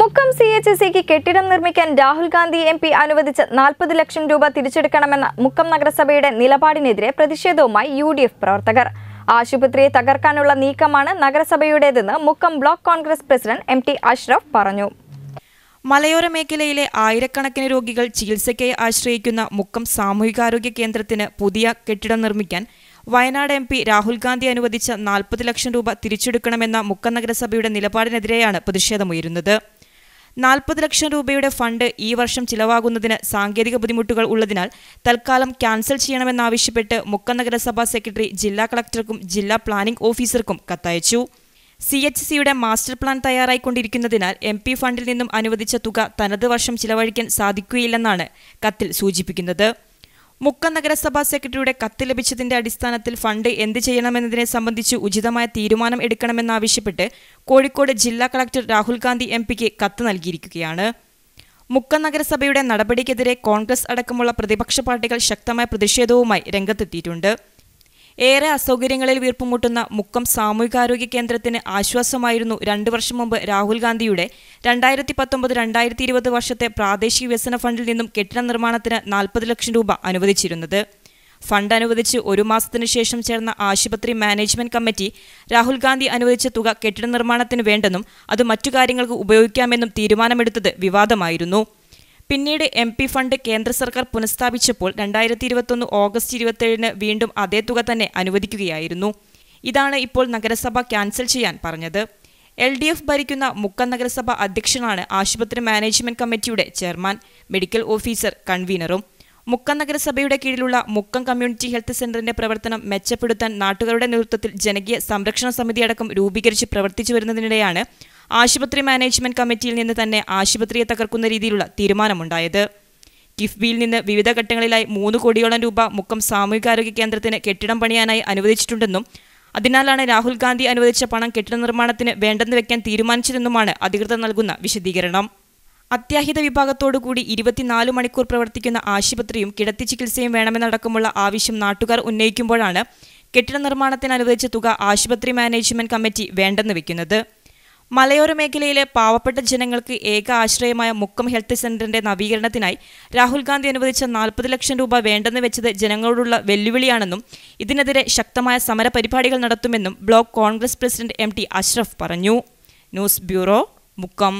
Mukkam C H സിക്ക് e കെട്ടിടം നിർമ്മിക്കാൻ രാഹുൽ ഗാന്ധി എം പി അനുവദിച്ച നാൽപ്പത് ലക്ഷം രൂപ തിരിച്ചെടുക്കണമെന്ന മുക്കം നഗരസഭയുടെ നിലപാടിനെതിരെ പ്രതിഷേധവുമായി യു ഡി എഫ് പ്രവർത്തകർ ആശുപത്രിയെ തകർക്കാനുള്ള നീക്കമാണ് നഗരസഭയുടേതെന്ന് Mukkam block Congress president M T Ashraf പറഞ്ഞു മലയോര മേഖലയിലെ ആയിരക്കണക്കിന് രോഗികൾ ചികിത്സയ്ക്കായി ആശ്രയിക്കുന്ന മുക്കം സാമൂഹികാരോഗ്യ കേന്ദ്രത്തിന് പുതിയ കെട്ടിടം നിർമ്മിക്കാൻ വയനാട് എം പി രാഹുൽ ഗാന്ധി അനുവദിച്ച നാൽപ്പത് ലക്ഷം രൂപ തിരിച്ചെടുക്കണമെന്ന മുക്കം നഗരസഭയുടെ നിലപാടിനെതിരെയാണ് പ്രതിഷേധമുയരുന്നത് നാൽപ്പത് ലക്ഷം രൂപയുടെ ഫണ്ട് ഈ വർഷം ചിലവാകുന്നതിന് സാങ്കേതിക ബുദ്ധിമുട്ടുകൾ ഉള്ളതിനാൽ തൽക്കാലം ക്യാൻസൽ ചെയ്യണമെന്നാവശ്യപ്പെട്ട് മുക്ക നഗരസഭാ സെക്രട്ടറി ജില്ലാ കളക്ടർക്കും ജില്ലാ പ്ലാനിംഗ് ഓഫീസർക്കും കത്തയച്ചു സി എച്ച് സിയുടെ മാസ്റ്റർ പ്ലാൻ തയ്യാറായിക്കൊണ്ടിരിക്കുന്നതിനാൽ എം പി ഫണ്ടിൽ നിന്നും അനുവദിച്ച തുക തനത് വർഷം ചിലവഴിക്കാൻ സാധിക്കുകയില്ലെന്നാണ് കത്തിൽ സൂചിപ്പിക്കുന്നത് മുക്ക നഗരസഭാ സെക്രട്ടറിയുടെ കത്ത് ലഭിച്ചതിന്റെ അടിസ്ഥാനത്തിൽ ഫണ്ട് എന്ത് ചെയ്യണമെന്നതിനെ സംബന്ധിച്ച് ഉചിതമായ തീരുമാനം എടുക്കണമെന്നാവശ്യപ്പെട്ട് കോഴിക്കോട് ജില്ലാ കളക്ടർ രാഹുൽ ഗാന്ധി എം പിക്ക് കത്ത് നൽകിയിരിക്കുകയാണ് മുക്ക നഗരസഭയുടെ നടപടിക്കെതിരെ കോൺഗ്രസ് അടക്കമുള്ള പ്രതിപക്ഷ പാർട്ടികൾ ശക്തമായ പ്രതിഷേധവുമായി രംഗത്തെത്തിയിട്ടുണ്ട് ഏറെ അസൗകര്യങ്ങളിൽ വീർപ്പുമുട്ടുന്ന മുക്കം സാമൂഹികാരോഗ്യ കേന്ദ്രത്തിന് ആശ്വാസമായിരുന്നു രണ്ടു വർഷം മുമ്പ് രാഹുൽ ഗാന്ധിയുടെ രണ്ടായിരത്തി പത്തൊമ്പത് രണ്ടായിരത്തി ഇരുപത് വർഷത്തെ പ്രാദേശിക വികസന ഫണ്ടിൽ നിന്നും കെട്ടിട നിർമ്മാണത്തിന് നാൽപ്പത് ലക്ഷം രൂപ അനുവദിച്ചിരുന്നത് ഫണ്ട് അനുവദിച്ച് ഒരു മാസത്തിനു ശേഷം ചേർന്ന ആശുപത്രി മാനേജ്മെന്റ് കമ്മിറ്റി രാഹുൽ ഗാന്ധി അനുവദിച്ച തുക കെട്ടിട നിർമ്മാണത്തിന് വേണ്ടെന്നും അത് മറ്റു കാര്യങ്ങൾക്ക് ഉപയോഗിക്കാമെന്നും തീരുമാനമെടുത്തത് വിവാദമായിരുന്നു പിന്നീട് എം പി ഫണ്ട് കേന്ദ്ര സർക്കാർ പുനഃസ്ഥാപിച്ചപ്പോൾ രണ്ടായിരത്തി ഇരുപത്തൊന്ന് ഓഗസ്റ്റ് ഇരുപത്തേഴിന് വീണ്ടും അതേ തുക തന്നെ അനുവദിക്കുകയായിരുന്നു ഇതാണ് ഇപ്പോൾ നഗരസഭ ക്യാൻസൽ ചെയ്യാൻ പറഞ്ഞത് എൽ ഡി എഫ് ഭരിക്കുന്ന മുക്ക നഗരസഭ അധ്യക്ഷനാണ് ആശുപത്രി മാനേജ്മെന്റ് കമ്മിറ്റിയുടെ ചെയർമാൻ മെഡിക്കൽ ഓഫീസർ കൺവീനറും മുക്കം നഗരസഭയുടെ കീഴിലുള്ള മുക്കം കമ്മ്യൂണിറ്റി ഹെൽത്ത് സെന്ററിന്റെ പ്രവർത്തനം മെച്ചപ്പെടുത്താൻ നാട്ടുകാരുടെ നേതൃത്വത്തിൽ ജനകീയ സംരക്ഷണ സമിതി അടക്കം രൂപീകരിച്ച് പ്രവർത്തിച്ചു വരുന്നതിനിടെയാണ് ആശുപത്രി മാനേജ്മെന്റ് കമ്മിറ്റിയിൽ നിന്ന് തന്നെ ആശുപത്രിയെ തകർക്കുന്ന രീതിയിലുള്ള തീരുമാനമുണ്ടായത് കിഫ്ബിയിൽ നിന്ന് വിവിധ ഘട്ടങ്ങളിലായി മൂന്ന് കോടിയോളം രൂപ മുക്കം സാമൂഹികാരോഗ്യ കേന്ദ്രത്തിന് കെട്ടിടം പണിയാനായി അനുവദിച്ചിട്ടുണ്ടെന്നും അതിനാലാണ് രാഹുൽ ഗാന്ധി അനുവദിച്ച പണം കെട്ടിട നിർമ്മാണത്തിന് വേണ്ടെന്ന് വെക്കാൻ തീരുമാനിച്ചതെന്നുമാണ് അധികൃതർ നൽകുന്ന വിശദീകരണം അത്യാഹിത വിഭാഗത്തോടുകൂടി ഇരുപത്തിനാല് മണിക്കൂർ പ്രവർത്തിക്കുന്ന ആശുപത്രിയും കിടത്തി ചികിത്സയും വേണമെന്നടക്കമുള്ള ആവശ്യം നാട്ടുകാർ ഉന്നയിക്കുമ്പോഴാണ് കെട്ടിട നിർമ്മാണത്തിന് അനുവദിച്ച തുക ആശുപത്രി മാനേജ്മെന്റ് കമ്മിറ്റി വേണ്ടെന്ന് വെക്കുന്നത് മലയോര മേഖലയിലെ പാവപ്പെട്ട ജനങ്ങൾക്ക് ഏക ആശ്രയമായ മുക്കം ഹെൽത്ത് സെന്ററിന്റെ നവീകരണത്തിനായി രാഹുൽ ഗാന്ധി അനുവദിച്ച നാൽപ്പത് ലക്ഷം രൂപ വേണ്ടെന്ന് വെച്ചത് ജനങ്ങളോടുള്ള വെല്ലുവിളിയാണെന്നും ഇതിനെതിരെ ശക്തമായ സമരപരിപാടികൾ നടത്തുമെന്നും block Congress president M T Ashraf പറഞ്ഞു ന്യൂസ് ബ്യൂറോ മുക്കം